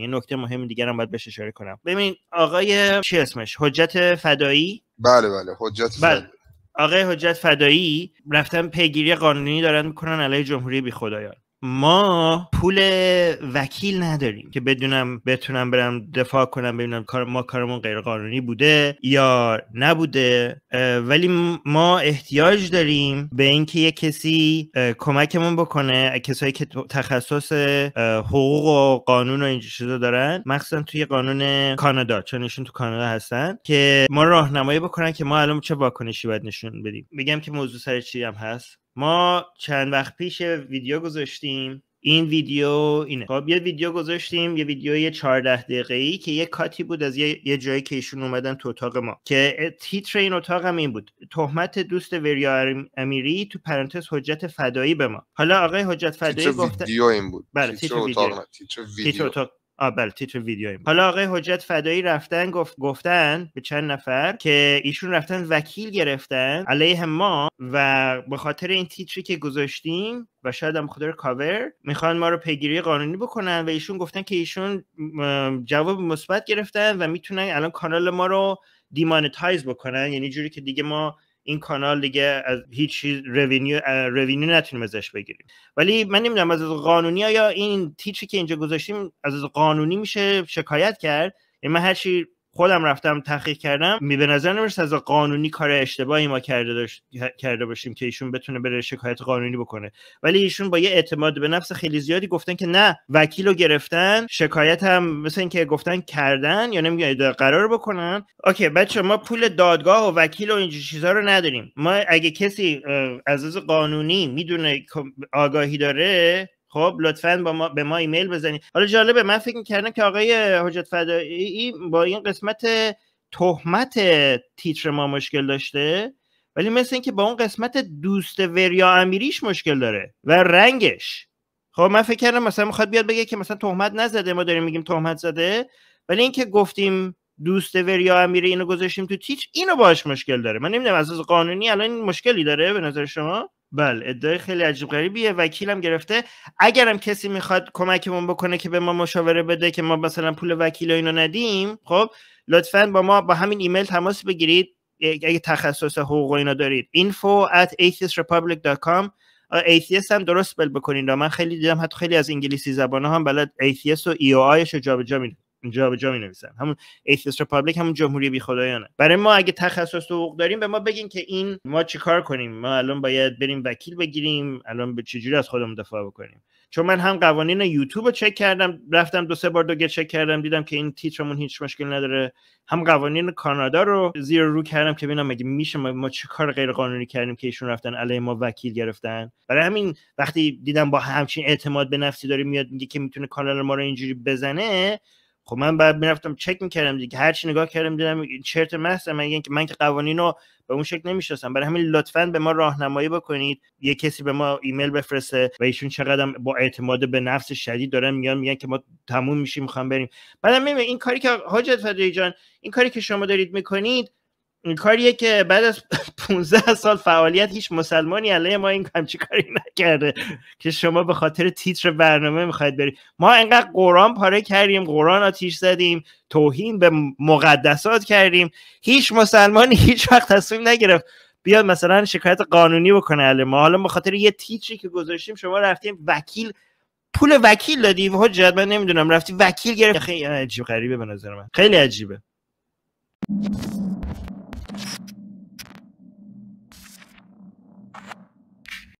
یه نکته مهم دیگر هم باید بهش اشاره کنم ببین آقای چی اسمش حجت فدایی بله بله حجت بله. فدایی. آقای حجت فدایی رفتن پیگیری قانونی دارن میکنن علیه جمهوری بی خدایان ما پول وکیل نداریم که بدونم بتونم برم دفاع کنم ببینم کار ما کارمون غیر قانونی بوده یا نبوده ولی ما احتیاج داریم به اینکه یه کسی کمکمون بکنه کسایی که تخصص حقوق و قانون و این چیزا دارن مخصوصا توی قانون کانادا چون ایشون تو کانادا هستن که ما راهنمایی بکنن که ما الان چه واکنشی باید نشون بدیم میگم که موضوع سر چی هم هست ما چند وقت پیش ویدیو گذاشتیم این ویدیو اینه خب یه ویدیو گذاشتیم یه ویدیو 14 دقیقه ای که یه کاتی بود از یه, جایی که ایشون اومدن تو اتاق ما که تیتر این اتاق هم این بود تهمت دوست وریا امیری تو پرانتز حجت فدایی به ما حالا آقای حجت فدایی گفت ویدیو این بود بله تیتر, اتاق آه بله تیتر این حالا آقای حجت فدایی رفتن گفت گفتن به چند نفر که ایشون رفتن وکیل گرفتن علیه ما و به خاطر این تیتری که گذاشتیم و شاید هم خود کاور میخوان ما رو پیگیری قانونی بکنن و ایشون گفتن که ایشون جواب مثبت گرفتن و میتونن الان کانال ما رو دیمانتایز بکنن یعنی جوری که دیگه ما این کانال دیگه از هیچ رونیو رونیو نتونیم ازش بگیریم ولی من نمیدونم از قانونی یا این تیچی که اینجا گذاشتیم از قانونی میشه شکایت کرد یعنی من هرچی خودم رفتم تحقیق کردم می به نظر نمیرسه از قانونی کار اشتباهی ما کرده, کرده باشیم که ایشون بتونه بره شکایت قانونی بکنه ولی ایشون با یه اعتماد به نفس خیلی زیادی گفتن که نه وکیل رو گرفتن شکایت هم مثل اینکه گفتن کردن یا نمیگن قرار بکنن اوکی بچه ما پول دادگاه و وکیل و این چیزها رو نداریم ما اگه کسی از از قانونی میدونه آگاهی داره خب لطفا با ما به ما ایمیل بزنید حالا جالبه من فکر کردم که آقای حجت فدایی با این قسمت تهمت تیتر ما مشکل داشته ولی مثل اینکه با اون قسمت دوست وریا امیریش مشکل داره و رنگش خب من فکر کردم مثلا میخواد بیاد بگه که مثلا تهمت نزده ما داریم میگیم تهمت زده ولی اینکه گفتیم دوست وریا امیری اینو گذاشتیم تو تیچ اینو باش مشکل داره من نمیدونم از قانونی الان این مشکلی داره به نظر شما بله ادعای خیلی عجیب غریبیه وکیلم گرفته اگرم کسی میخواد کمکمون بکنه که به ما مشاوره بده که ما مثلا پول وکیل و اینو ندیم خب لطفا با ما با همین ایمیل تماس بگیرید اگه تخصص حقوق اینا دارید info at atheistrepublic.com atheist هم درست بل بکنین من خیلی دیدم حتی خیلی از انگلیسی زبانه هم بلد atheist و ای او آیش رو جا میده جا به جا می نویسن همون ایتیست رپابلیک همون جمهوری بی خدایانه برای ما اگه تخصص حقوق داریم به ما بگین که این ما چیکار کنیم ما الان باید بریم وکیل بگیریم الان به چجوری از خودمون دفاع بکنیم چون من هم قوانین یوتیوب رو چک کردم رفتم دو سه بار دوگل چک کردم دیدم که این تیترمون هیچ مشکل نداره هم قوانین کانادا رو زیر رو کردم که ببینم مگه میشه ما, ما چه کار غیر قانونی کردیم که ایشون رفتن علیه ما وکیل گرفتن برای همین وقتی دیدم با همچین اعتماد به نفسی داره میاد میگه که میتونه کانال ما رو اینجوری بزنه خب من بعد میرفتم چک میکردم دیگه هر چی نگاه کردم دیدم این چرت محض من یعنی که من که قوانین رو به اون شکل نمیشناسم برای همین لطفا به ما راهنمایی بکنید یه کسی به ما ایمیل بفرسته و ایشون چقدر با اعتماد به نفس شدید دارن میگن میگن که ما تموم میشیم میخوام بریم بعدم این کاری که حاجت فدری جان این کاری که شما دارید میکنید این کاریه که بعد از 15 سال فعالیت هیچ مسلمانی علیه ما این کمچی کاری نکرده که شما به خاطر تیتر برنامه میخواید برید ما انقدر قرآن پاره کردیم قرآن آتیش زدیم توهین به مقدسات کردیم هیچ مسلمانی هیچ وقت تصمیم نگرفت بیاد مثلا شکایت قانونی بکنه علیه ما حالا به خاطر یه تیتری که گذاشتیم شما رفتیم وکیل پول وکیل دادی حجت من نمیدونم رفتی وکیل گرفت خیلی عجیب به نظر من خیلی عجیبه